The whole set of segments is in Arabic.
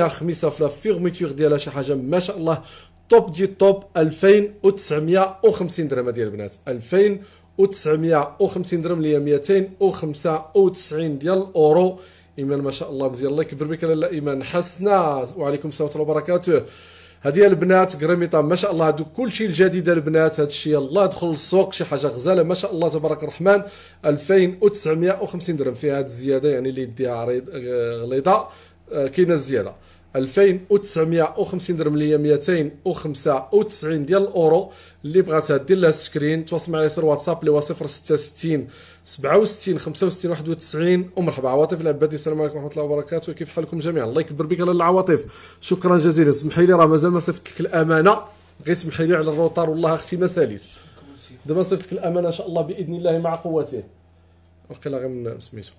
خميسه في فيغميتور ديالها شي حاجه ما شاء الله توب دي توب 2950 درهم ديال البنات 2950 درهم اللي هي 295 ديال الاورو ايمان ما شاء الله مزيان الله يكبر بك لاله ايمان حسنا وعليكم السلام ورحمه الله وبركاته هذه البنات قريميطه ما شاء الله هادو كلشي الجديد البنات هادشي الله دخل للسوق شي حاجه غزاله ما شاء الله تبارك الرحمن 2950 درهم فيها هذه الزياده يعني اللي يديها آه، غليظه آه، كاينه الزياده 2950 درهم اللي هي 295 ديال الاورو اللي بغاتها دير لها سكرين تواصل معايا سير واتساب اللي هو 066 67 65 91 ومرحبا عواطف العبادي السلام عليكم ورحمه الله وبركاته كيف حالكم جميعا الله يكبر بك لاله عواطف شكرا جزيلا سمحي لي راه مازال ما صيفط لك الامانه غير سمحي لي على الروطار والله اختي ما ساليت دابا صيفط لك الامانه ان شاء الله باذن الله مع قوته وقيلا غير من سميتو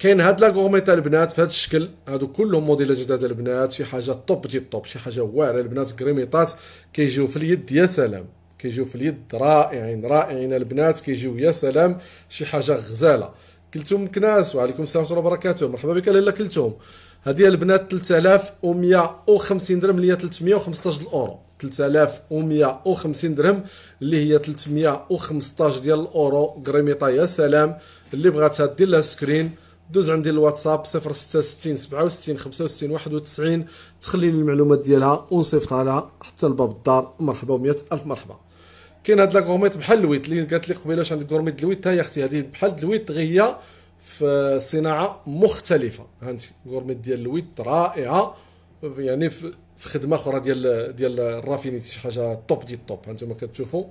كاين هاد لاغورمي تاع البنات في الشكل هادو كلهم موديلات جداد البنات شي حاجه طوب تجي طوب شي حاجه واعره البنات كريميطات كيجيو في اليد يا سلام كيجيو في اليد رائعين رائعين البنات كيجيو يا سلام شي حاجه غزاله كلتهم كناس وعليكم السلام ورحمه الله وبركاته مرحبا بك لاله كلتهم هذه البنات 3150 درهم اللي هي 315 الاورو 3150 درهم اللي هي 315 ديال الاورو كريميطا يا سلام اللي بغاتها دير لها سكرين دوز عندي الواتساب 066 67 65 91 تخلي لي المعلومات ديالها ونصيفطها لها حتى لباب الدار مرحبا و الف مرحبا كاين هاد لا بحال الويت اللي قالت لي قبيله واش عندك كورميت الويت هي اختي هذه بحال الويت غي في صناعه مختلفه هانتي كورميت ديال الويت رائعه يعني في خدمه اخرى ديال ديال الرافينيتي شي حاجه توب ديال الطوب هانتوما كتشوفوا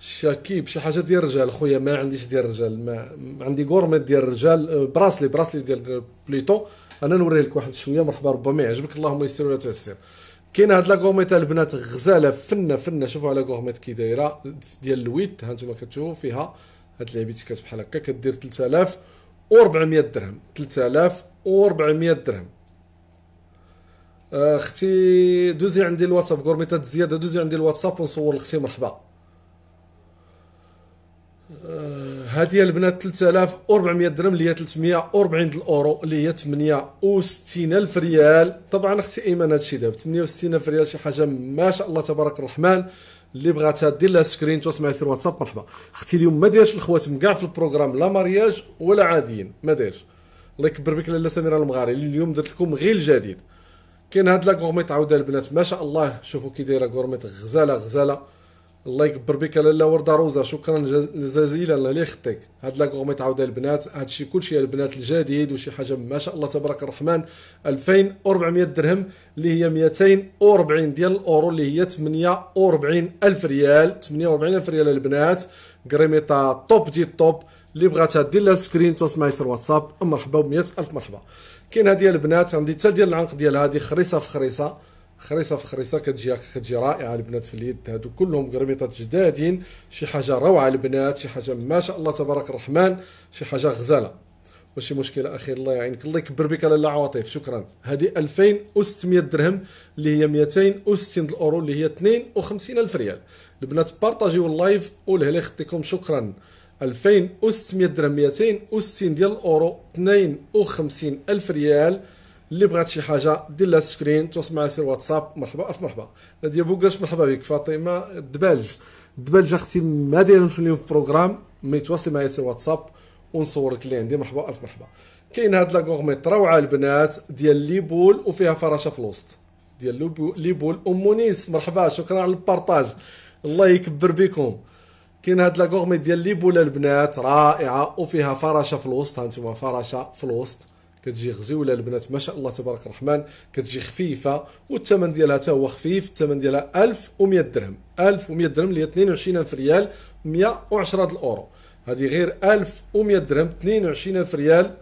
شاكيب شي حاجه ديال الرجال خويا ما عنديش ديال الرجال ما عندي غورميت ديال الرجال أه، براسلي براسلي ديال بليتو انا نوريه لك واحد شويه مرحبا ربما يعجبك اللهم يسر ولا تعسر كاين هاد لاكورميت البنات غزاله فنه فنه شوفوا على كورميت كي دايره ديال الويت ها انتم كتشوفوا فيها هاد اللعيبه كانت بحال هكا كدير 3400 درهم 3400 درهم أه، اختي دوزي عندي الواتساب كورميتات زياده دوزي عندي الواتساب ونصور لختي مرحبا هذه آه، البنات 3400 درهم اللي هي 340 الاورو اللي هي 68000 ريال طبعا اختي ايمن هادشي دابا 68000 ريال شي حاجه ما شاء الله تبارك الرحمن اللي بغاتها دير لها سكرين تواصل معايا سير واتساب مرحبا اختي اليوم ما دايرش الخواتم كاع في البروغرام لا مارياج ولا عاديين ما دايرش الله يكبر بك لاله سميره المغاري اليوم درت لكم غير الجديد كاين هاد لا غورميت عاوده البنات ما شاء الله شوفوا كي دايره غورميت غزاله غزاله الله يكبر بك لاله ورده روزه شكرا جزيلا الله يخطيك هاد لاكوغمي تعاود البنات هادشي كلشي البنات الجديد وشي حاجه ما شاء الله تبارك الرحمن 2400 درهم اللي هي 240 ديال الاورو اللي هي 48000 الف ريال 48000 الف ريال البنات كريميطا توب دي توب اللي بغاتها دير لها سكرين تسمع يسر واتساب مرحبا ب الف مرحبا كاين هادي البنات عندي حتى ديال العنق ديالها هادي خريصه في خريصه خريصه في خريصه كتجي كتجي رائعه البنات في اليد هادو كلهم قرميطات جدادين شي حاجه روعه البنات شي حاجه ما شاء الله تبارك الرحمن شي حاجه غزاله ماشي مشكله اخي الله يعينك الله يكبر بك لاله عواطف شكرا هذه 2600 درهم اللي هي 260 الاورو اللي هي 52 الف ريال البنات بارطاجيو اللايف قولها لي شكرا 2600 درهم 260 ديال الاورو 52 الف ريال اللي بغات شي حاجه دير لها سكرين تواصل معها سير واتساب مرحبا الف مرحبا ناديه بوكاش مرحبا بك فاطمه الدبالج الدبالج اختي ما دايرينش اليوم في البروغرام مي تواصلي معايا سير واتساب ونصور لك اللي عندي مرحبا الف مرحبا كاين هاد لاكوغميط روعه البنات ديال لي بول وفيها فراشه في الوسط ديال لي بول ام منيس مرحبا شكرا على البارطاج الله يكبر بكم كاين هاد لاكوغميط ديال لي بول البنات رائعه وفيها فراشه في الوسط هانتوما فراشه في الوسط كتجي غزيوله البنات ما شاء الله تبارك الرحمن كتجي خفيفه والثمن ديالها حتى هو خفيف الثمن ديالها 1100 درهم 1100 درهم اللي هي 22000 ريال 110 الاورو هذه غير 1100 درهم 22000 ريال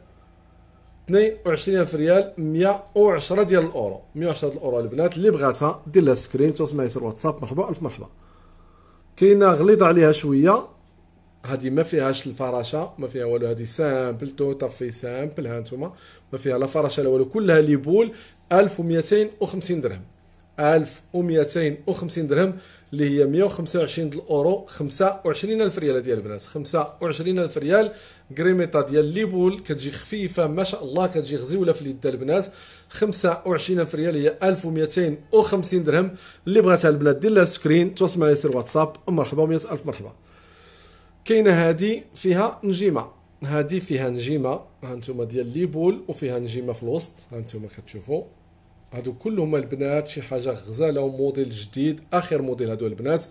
22000 ريال 110 ديال الاورو 110 الاورو البنات اللي بغاتها دير لها سكرين توصل معايا على الواتساب مرحبا الف مرحبا كاينه غليظه عليها شويه هذه ما فيهاش الفراشه ما فيها والو هذه سامبل تو طفي سامبل ها نتوما ما فيها لا فراشه لا والو كلها لي بول 1250 درهم 1250 درهم اللي هي 125 ديال الاورو 25000 ريال ديال البنات 25000 ريال كريميطا ديال لي بول كتجي خفيفه ما شاء الله كتجي غزيوله في اليد البنات 25000 ريال هي 1250 درهم اللي بغاتها البنات دير لها سكرين تواصل معايا سير واتساب مرحبا 100000 مرحبا كاينه هذه فيها نجيمه هذه فيها نجيمه ها انتم ديال ليبول وفيها نجيمه في الوسط ها انتم كتشوفوا هادو كلهم البنات شي حاجه غزاله وموديل جديد اخر موديل هادو البنات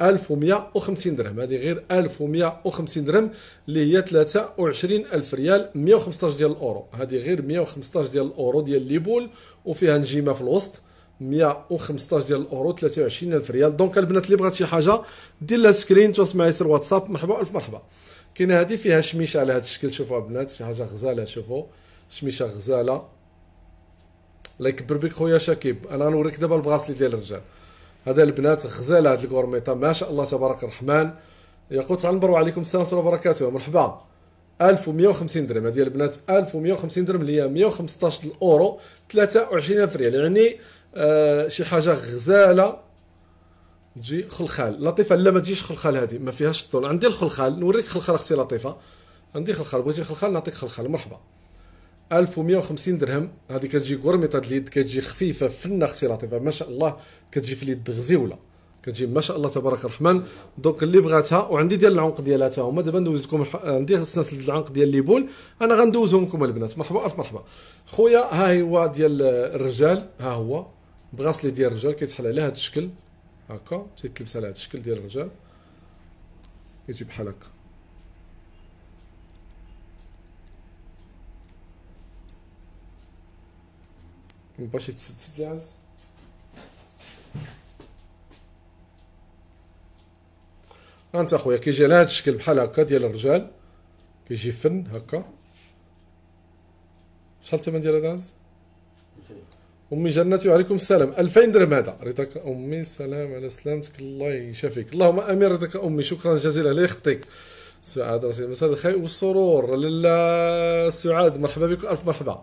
1150 درهم هذه غير 1150 درهم اللي هي 23000 ريال 115 ديال الاورو هذه غير 115 ديال الاورو ديال ليبول وفيها نجيمه في الوسط 115 ديال الاورو 23000 ريال دونك البنات اللي بغات شي حاجه دير لها سكرين تواصل معايا سير واتساب مرحبا الف مرحبا كاينه هذه فيها شميشه على هذا الشكل شوفوا البنات شي حاجه غزاله شوفوا شميشه غزاله الله يكبر بك خويا شكيب انا غنوريك دابا البغاصلي ديال الرجال هذا البنات غزاله هاد الكورميطه ما شاء الله تبارك الرحمن يقول نبرو وعليكم السلام ورحمه الله وبركاته مرحبا 1150 درهم هذه البنات 1150 درهم اللي هي 115 الاورو 23000 ريال يعني آه، شي حاجه غزاله تجي خلخال لطيفه لا ما تجيش خلخال هذه ما فيهاش الطول عندي الخلخال نوريك خلخال اختي لطيفه عندي خلخال بغيتي خلخال نعطيك خلخال مرحبا 1150 درهم هذه كتجي قرميطه اليد كتجي خفيفه فنه اختي لطيفه ما شاء الله كتجي في اليد غزيوله كتجي ما شاء الله تبارك الرحمن دونك اللي بغاتها وعندي ديال العنق ديالها تا هما دابا ندوز لكم عندي سلسله العنق ديال لي بول انا غندوزهم لكم البنات مرحبا الف مرحبا خويا ها هو ديال الرجال ها هو بغاسلي ديال الرجال كيتحل على هذا الشكل هكا تيتلبس على هذا الشكل ديال الرجال كيجي بحال هكا باش يتسد العز انت اخويا كيجي على هذا الشكل بحال هكا ديال الرجال كيجي فن هكا شحال الثمن ديال هذا امي جنتي وعليكم السلام 2000 درهم هذا رضاك امي السلام على سلامتك الله يشافيك اللهم امين رضاك امي شكرا جزيلا لي خطيك سعاد رشيد مساء الخير والسرور لاله سعاد مرحبا بكم الف مرحبا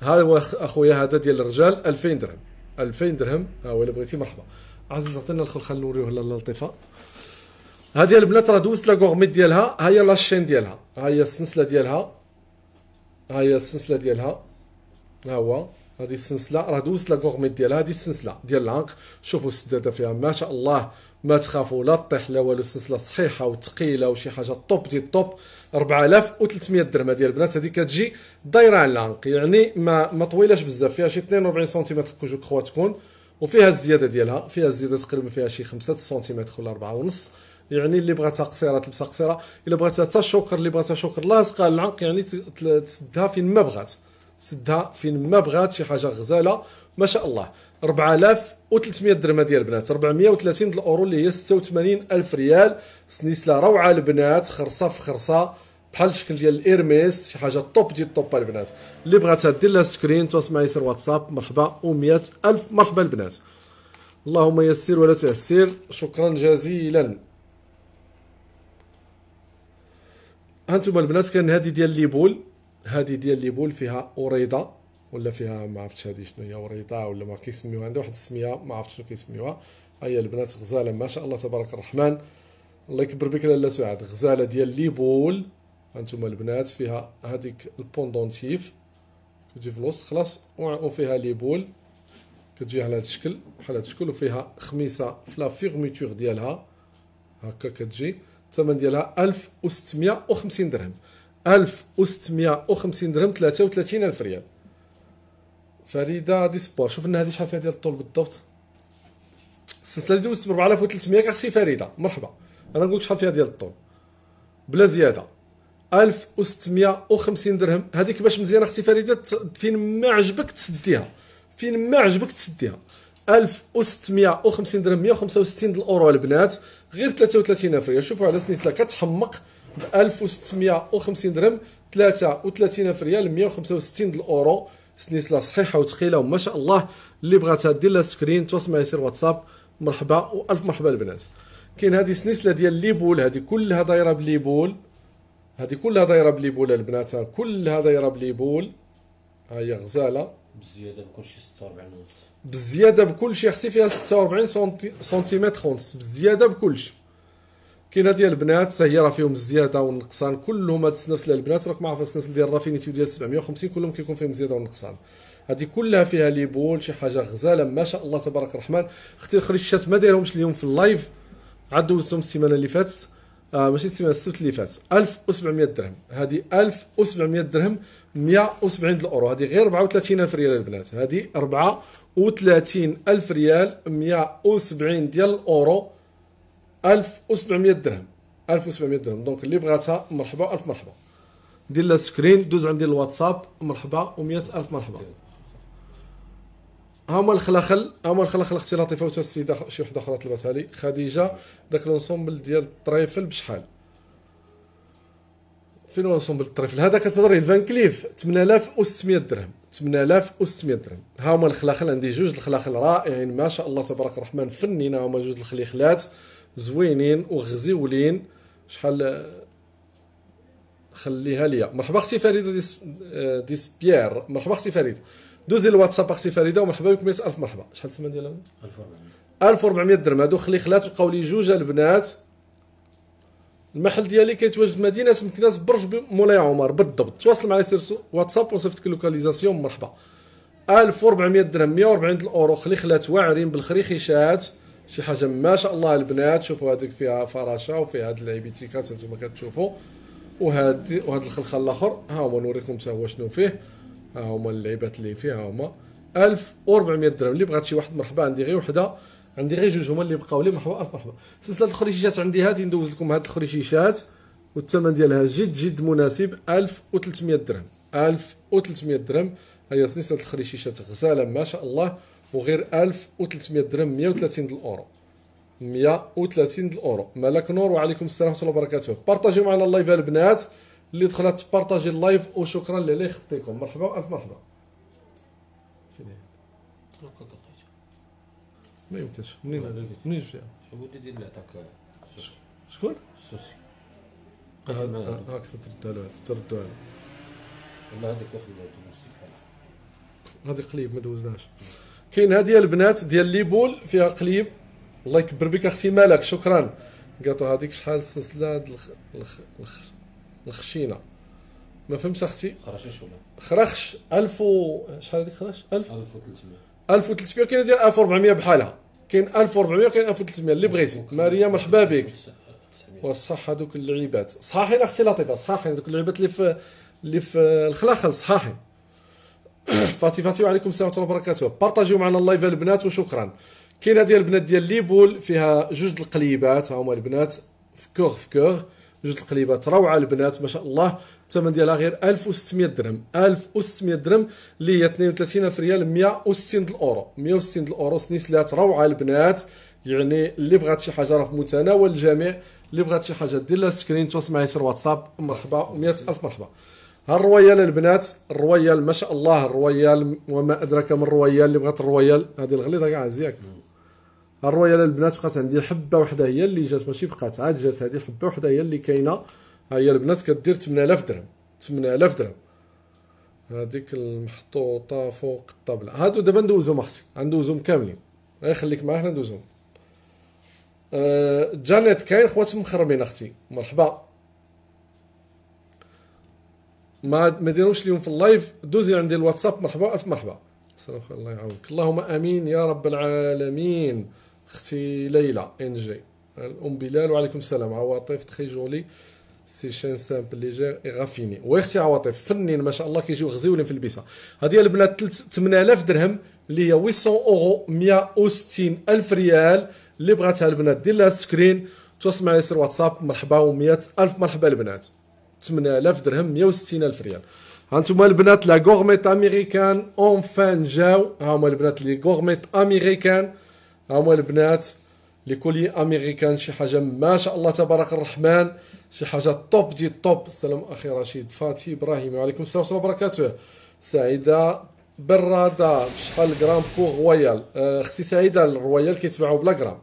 هذا هو اخويا هذا ديال الرجال 2000 درهم 2000 درهم ها هو الا بغيتي مرحبا عزيز عطينا الخل خل نوريوه لاله لطيفه هذه البنات راه دوزت لا ديالها ها هي لاشين ديالها ها هي السلسله ديالها ها هي السلسله ديالها ها هو هذه السنسله راه دوزت لا غورميت ديالها هذه السنسله ديال العنق شوفوا السداده فيها ما شاء الله ما تخافوا لا طيح لا والو السنسله صحيحه وثقيله وشي حاجه طوب دي طوب 4300 درهم ديال البنات هذه كتجي دايره على العنق يعني ما ما طويلاش بزاف فيها شي 42 سنتيمتر كوجو كخوا تكون وفيها الزياده ديالها فيها الزياده تقريبا فيها شي 5 سنتيمتر ولا 4 ونص يعني اللي بغاتها قصيره تلبسها قصيره الا بغاتها حتى شوكر اللي بغاتها شوكر لاصقه على العنق يعني تسدها فين ما بغات سدها فين ما بغات شي حاجه غزاله ما شاء الله 4300 درهم ديال البنات 430 د الاورو اللي هي 86 الف ريال سنيسله روعه البنات خرصه في خرصه بحال الشكل ديال الايرميس شي حاجه توب ديال طوب البنات اللي بغاتها دير لها سكرين تواصل معايا سير واتساب مرحبا و100 الف مرحبا البنات اللهم يسر ولا تعسر شكرا جزيلا هانتوما البنات كان هذه ديال ليبول هذه ديال لي بول فيها اوريضه ولا فيها ما عرفتش هذه شنو هي اوريضه ولا ما كيسميوها عندها واحد السميه ما عرفتش شنو كيسميوها هي البنات غزاله ما شاء الله تبارك الرحمن الله يكبر بك لاله سعاد غزاله ديال لي بول هانتوما البنات فيها هذيك البوندونتيف كتجي في الوسط خلاص وفيها لي بول كتجي على هذا الشكل بحال هذا الشكل وفيها خميسه في لا فيغميتور ديالها هكا كتجي الثمن ديالها 1650 درهم 1650 درهم 33 الف ريال فريده دي سبور شوف لنا هذه شحال فيها ديال الطول بالضبط السلسله اللي دوزت ب 4300 اختي فريده مرحبا انا نقول شحال فيها ديال الطول بلا زياده 1650 درهم هذيك باش مزيانه اختي فريده فين ما عجبك تسديها فين ما عجبك تسديها 1650 درهم 165 الاورو البنات غير 33 الف ريال شوفوا على سنيسلا كتحمق ب 1650 درهم 33 ريال 165 الاورو سلسله صحيحه وثقيله وما شاء الله اللي بغاتها دير لها سكرين تواصل معايا سير واتساب مرحبا والف مرحبا البنات كاين هذه سلسله ديال ليبول هذه كلها دايره بليبول هذه كلها دايره بليبول البنات كلها دايره بليبول ها هي غزاله بزياده بكلشي 46 ونص بزياده بكلشي اختي فيها 46 سنتيمتر ونص بزياده بكلشي كاينه ديال البنات هي راه فيهم الزياده والنقصان كلهم هاد ديال البنات راك ما عارف السنسل ديال رافينيتيو ديال 750 كلهم كيكون فيهم الزياده والنقصان هادي كلها فيها لي بول شي حاجه غزاله ما شاء الله تبارك الرحمن اختي الخريشات ما دايرهمش اليوم في اللايف عاد دوزتهم السيمانه اللي فاتت آه ماشي السيمانه السبت اللي فات 1700 درهم هادي 1700 درهم 170 الاورو هادي غير 34000 ريال البنات هادي 34000 ريال 170 ديال الاورو 1700 درهم 1700 درهم دونك اللي بغاتها مرحبا الف مرحبا دير لها سكرين دوز عندي الواتساب مرحبا و100 الف مرحبا ها هما الخلاخل ها هما الخلاخل اختلاطي فوتها السيده شي وحده اخرى طلبتها لي خديجه داك لونسومبل ديال الطريفل بشحال فين لونسومبل الطريفل هذا كتهضري الفان كليف 8600 درهم 8600 درهم ها هما الخلاخل عندي جوج الخلاخل رائعين ما شاء الله تبارك الرحمن فنين هما جوج الخليخلات زوينين وغزيولين شحال خليها ليا مرحبا اختي فريده ديس بيير مرحبا اختي فريده دوزي الواتساب اختي فريده ومرحبا بكم 100000 مرحبا شحال الثمن ديالها 1400 درهم هادو خلي خلات بقاو لي جوج البنات المحل ديالي كيتواجد مدينه مكناس برج مولاي عمر بالضبط تواصل معايا سير واتساب ونصيفط لوكاليزاسيون مرحبا 1400 درهم 140 الاورو خلي خلات واعرين بالخريخيشات شي حاجه ما شاء الله البنات شوفوا هذيك فيها فراشه وفيها هاد العيبيتيكات هانتوما كتشوفوا وهاد وهاد الخلخه الاخر ها هو نوريكم حتى هو شنو فيه ها هما اللعيبات اللي فيه ها هما 1400 درهم اللي بغات شي واحد مرحبا عندي غير وحده عندي غير جوج هما اللي بقاو لي مرحبا الف مرحبا سلسله الخريشيشات عندي هذه ندوز لكم هاد الخريشيشات والثمن ديالها جد جد مناسب 1300 درهم 1300 درهم هي سلسله الخريشيشات غزاله ما شاء الله وغير 1300 درهم 130 الاورو 130 الاورو مالك نور وعليكم السلام ورحمه الله وبركاته بارطاجيو معنا اللايف البنات اللي دخلت بارطاجي اللايف وشكرا لله يخطيكم مرحبا والف مرحبا ما يمكنش منين منين جبتها دير ديال هذاك شكون السوسي آه، آه، هاك تردها له تردها له والله هذيك اخي بحال قليب ما دوزناش كاين هذه البنات ديال ليبول فيها قليب الله يكبر بك اختي مالك شكرا قاطو هذيك شحال السلسله الخ... الخ... الخ... الخشينه ما فهمتش اختي خرش ولا خرخش 1000 و... شحال هذيك خرش 1000 1300 1300 كاين ديال 1400 بحالها كاين 1400 كاين 1300 اللي بغيتي ماريا مرحبا بك وصح هذوك اللعيبات صحاحين اختي لطيفه صحاحين دوك اللعيبات اللي في اللي في الخلاخل صحاحين فاتي فاتي وعليكم السلام ورحمه الله وبركاته بارطاجيو معنا اللايف البنات وشكرا كاينه ديال البنات ديال ليبول فيها جوج القليبات ها هما البنات في كوغ جوج القليبات روعه البنات ما شاء الله الثمن ديالها غير 1600 درهم 1600 درهم اللي هي 32000 ريال 160 الاورو 160 الاورو سنيسلات روعه البنات يعني اللي بغات شي حاجه راه في متناول الجميع اللي بغات شي حاجه دير لها سكرين تواصل معايا سير واتساب مرحبا 100 الف مرحبا الرويال البنات الرويال ما شاء الله الرويال وما ادراك ما الرويال اللي بغات الرويال هذه الغليظه كاع زياك الرويال البنات بقات عندي حبه وحده هي اللي جات ماشي بقات عاد جات هذه حبه وحده هي اللي كاينه ها هي البنات كدير 8000 درهم 8000 درهم هذيك المحطوطه فوق الطابله هادو دابا ندوزهم اختي ندوزهم كاملين الله يخليك معايا حنا ندوزهم أه جانيت كاين خوات مخربين اختي مرحبا ما ما ديروش اليوم في اللايف دوزي عندي الواتساب مرحبا الف مرحبا خير الله يعاونك اللهم امين يا رب العالمين اختي ليلى ان جي الام بلال وعليكم السلام عواطف تخي جولي سي شين سامبل ليجير غافيني واختي عواطف فنين ما شاء الله كيجيو غزيولين في البيسه هذه البنات 8000 درهم اللي هي 800 اورو 160 الف ريال اللي بغاتها البنات دير لها سكرين تواصل معايا سير واتساب مرحبا و100 الف مرحبا البنات 8000 درهم 160000 ريال هانتوما البنات لا غورميت امريكان اون فان جاو هما البنات لي غورميت امريكان هما البنات لي كولي امريكان شي حاجه ما شاء الله تبارك الرحمن شي حاجه توب دي توب السلام اخي رشيد فاتي ابراهيم وعليكم السلام ورحمه الله وبركاته سعيده براده بشحال غرام بوغ رويال آه، اختي سعيده الرويال كيتباعوا بلا غرام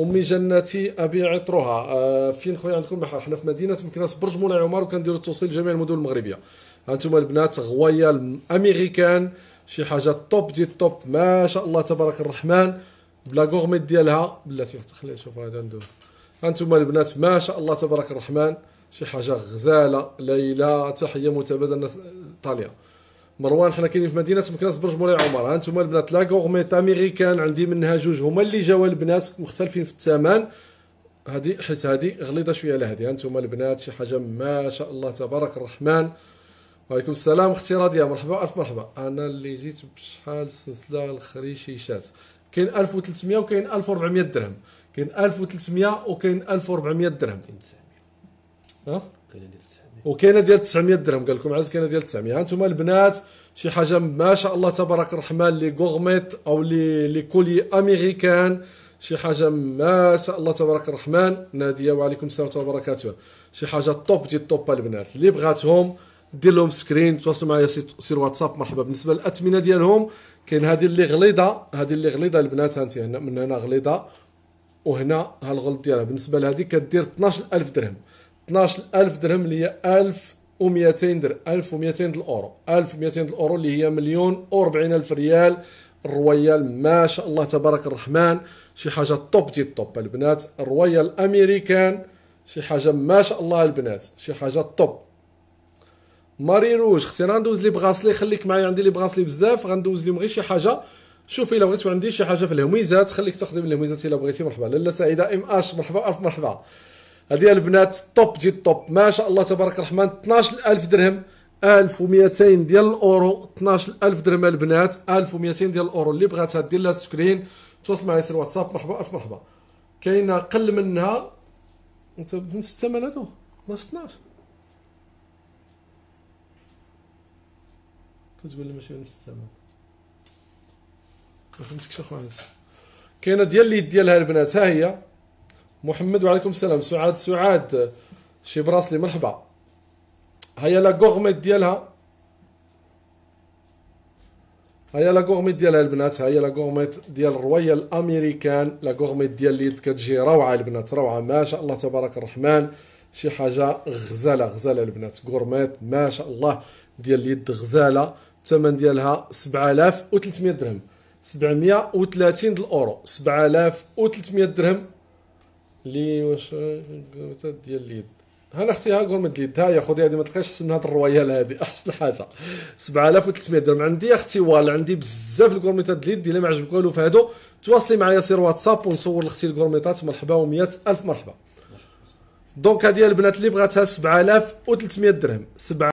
امي جنتي ابي عطرها أه فين خويا عندكم محل حنا في مدينه مكناس برج مولاي عمر وكنديروا التوصيل لجميع المدن المغربيه هانتوما البنات غوايه الامريكان شي حاجه توب دي توب ما شاء الله تبارك الرحمن بلا غورميت ديالها بلاتي خلي شوف هذا ندوز هانتوما البنات ما شاء الله تبارك الرحمن شي حاجه غزاله ليلى تحيه متبادله طاليه مروان حنا كاينين في مدينه مكناس برج مولاي عمر ها انتم البنات لا غورميت عندي منها جوج هما اللي جاوا البنات مختلفين في الثمن هادي حيت هادي غليظه شويه على هادي انتم البنات شي حاجه ما شاء الله تبارك الرحمن وعليكم السلام اختي راضيه مرحبا الف مرحبا انا اللي جيت بشحال السلسله الخريشيشات كاين 1300 وكاين 1400 درهم كاين 1300 وكاين 1400 درهم ها كاين وكاينه ديال 900 درهم قال لكم عاد كاينه ديال 900 انتم البنات شي حاجه ما شاء الله تبارك الرحمن لي غورميت او لي لي كولي امريكان شي حاجه ما شاء الله تبارك الرحمن ناديه وعليكم السلام ورحمه وبركاته شي حاجه طوب ديال طوب البنات اللي بغاتهم دير لهم سكرين تواصلوا معايا سير واتساب مرحبا بالنسبه للاثمنه ديالهم كاين هذه اللي غليظه هذه اللي غليظه البنات هانت هنا من هنا غليظه وهنا ها الغلط ديالها بالنسبه لهذه كدير 12000 درهم 12000 درهم اللي هي 1200 درهم 1200 الاورو 1200 الاورو اللي هي مليون و40000 ريال الرويال ما شاء الله تبارك الرحمن شي حاجه طوب دي طوب البنات الرويال امريكان شي حاجه ما شاء الله البنات شي حاجه طوب ماري روج اختي غندوز لي بغاسلي خليك معايا عندي لي بغاسلي بزاف غندوز لهم غير شي حاجه شوفي الا بغيتو عندي شي حاجه في الهميزات خليك تاخذي من الهميزات الا بغيتي مرحبا لاله سعيده ام اش مرحبا الف مرحبا هذه البنات توب جي توب ما شاء الله تبارك الرحمن 12000 درهم 1200 ديال الاورو 12000 درهم البنات 1200 ديال الاورو اللي بغاتها دير لها سكرين تواصل معايا سير واتساب مرحبا الف مرحبا كاينه قل منها انت بنفس الثمن هادو 12 12 كتقول لي ماشي بنفس الثمن ما فهمتكش اخويا كاينه ديال اليد ديالها البنات ها هي محمد وعليكم السلام سعاد سعاد شي براسلي مرحبا هيا لا غورميت ديالها هيا لا غورميت ديالها البنات هيا لا غورميت ديال رويال امريكان لا غورميت ديال اليد كتجي روعه البنات روعه ما شاء الله تبارك الرحمن شي حاجه غزاله غزاله البنات غورميت ما شاء الله ديال اليد غزاله الثمن ديالها 7300 درهم 730 الاورو 7300 درهم لي واش ديال اليد هنا اختي ها مد اليد ها يا خذي هذه ما تلقاش احسن من هاد الرويال هذه احسن حاجه 7300 درهم عندي اختي وال عندي بزاف الكورميطات اليد الا ما عجبك والو في هادو تواصلي معايا سير واتساب ونصور لاختي الكورميطات مرحبا و100 الف مرحبا دونك هذه البنات اللي بغاتها 7300 درهم